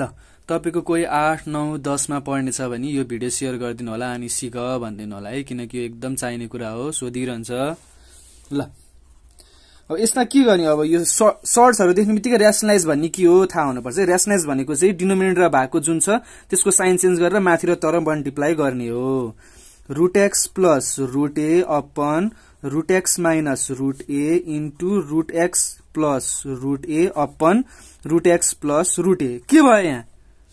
ल तपाईँको कोही आठ नौ दसमा पढ्नेछ भने यो भिडियो सेयर गरिदिनु होला अनि सिक भनिदिनु होला है किनकि यो एकदम चाहिने कुरा हो सोधिरहन्छ ल अब यसमा के गर्ने अब यो सर्ट्सहरू देख्ने बित्तिकै ऱ्यासनलाइज भन्ने के हो थाहा हुनुपर्छ ऱ्यासनलाइज भनेको चाहिँ डिनोमिनेटर भएको जुन छ त्यसको साइन चेन्ज गरेर माथि र तर मल्टिप्लाई गर्ने हो root x plus root a upon root x minus root a into root x plus root a upon root x plus root a के भयो यहाँ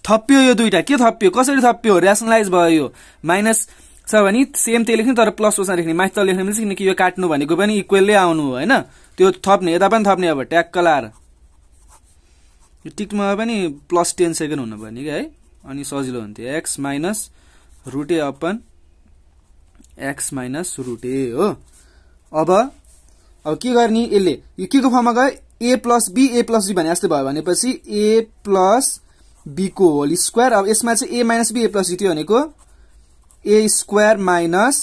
थप्यो यो दुइटा के थप्यो कसरी थप्यो ऱ्यासनलाइज भयो यो माइनस छ भने सेम त्यही लेख्ने तर प्लस उसमा लेख्ने माथि त लेख्ने पनि किनकि यो काट्नु भनेको पनि इक्वेलै आउनु हो होइन त्यो थप्ने यता पनि थप्ने अब ट्याक्क लाएर यो टिकमा पनि प्लस टेन सेकेन्ड हुनुपर्ने नि क्या है अनि सजिलो हुन्थ्यो x minus root a upon x minus root a हो अब अब के गर्ने यसले यो के को फर्ममा गयो a plus b a plus b भने जस्तो भयो भनेपछि ए प्लस बीको होल स्क्वायर अब यसमा चाहिँ a minus b a plus b त्यो भनेको a square minus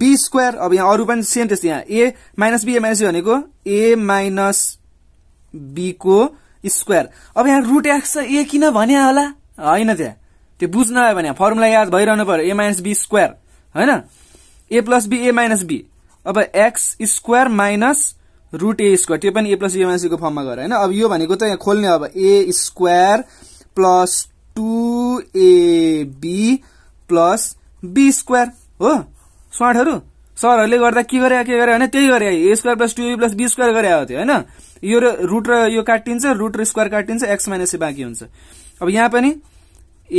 b square अब यहाँ अरू पनि सेम त्यस्तै यहाँ a minus b a minus b भनेको ए माइनस बीको स्क्वायर अब यहाँ रुट एक्स छ ए किन भने होला होइन त्यहाँ त्यो बुझ्न आयो भने फर्मुला याद भइरहनु पऱ्यो ए माइनस बी स्क्वायर होइन a plus b a minus b अब x square minus root a square त्यो पनि ए प्लस ए माइनसको फर्ममा गएर होइन अब यो भनेको त यहाँ खोल्ने अब a square plus two a b plus b square हो स्वाटहरू सरहरूले गर्दा के गरे के गरे भने त्यही गरे a square plus two a plus b square गरे आएको थियो होइन यो रुट र यो काटिन्छ रुट र स्क्वायर काटिन्छ एक्स माइनस ए बाँकी हुन्छ अब यहाँ पनि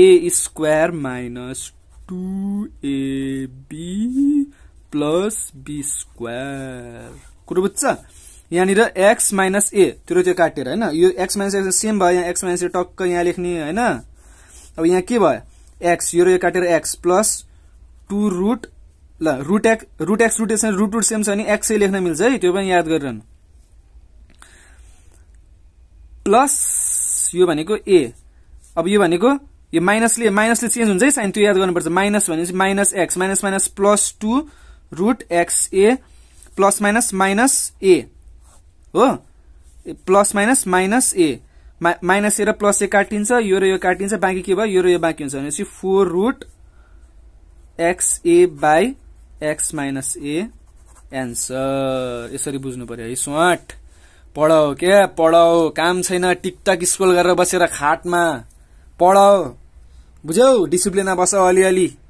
a square minus two a b plus b square कुरो बुझ्छ यहाँनिर एक्स माइनस ए तेरो त्यो काटेर होइन यो एक्स माइनस एक्स सेम भयो यहाँ एक्स माइनस ए टक्क यहाँ लेख्ने होइन अब यहाँ के भयो एक्स यो र यो काटेर एक्स प्लस टु रुट ल root x root x root root root same छ भने एक्सै लेख्न मिल्छ है त्यो पनि याद गरिरहनु प्लस यो भनेको ए अब यो भनेको यो माइनसले माइनसले चेन्ज हुन्छ है साइन त्यो याद गर्नुपर्छ माइनस भनेपछि minus x minus minus plus two root x a plus minus minus a हो plus minus minus a minus a र प्लस ए काटिन्छ यो र यो काटिन्छ बाँकी के भयो यो र यो बाँकी हुन्छ भनेपछि four root x a by x minus a answer यसरी बुझ्नु पर्यो है स्वाट पढाउ क्या पढाउ काम छैन टिकटक स्कुल गरेर बसेर खाटमा पढाउ बुझ्यौ डिसिप्लिनमा बस अलिअलि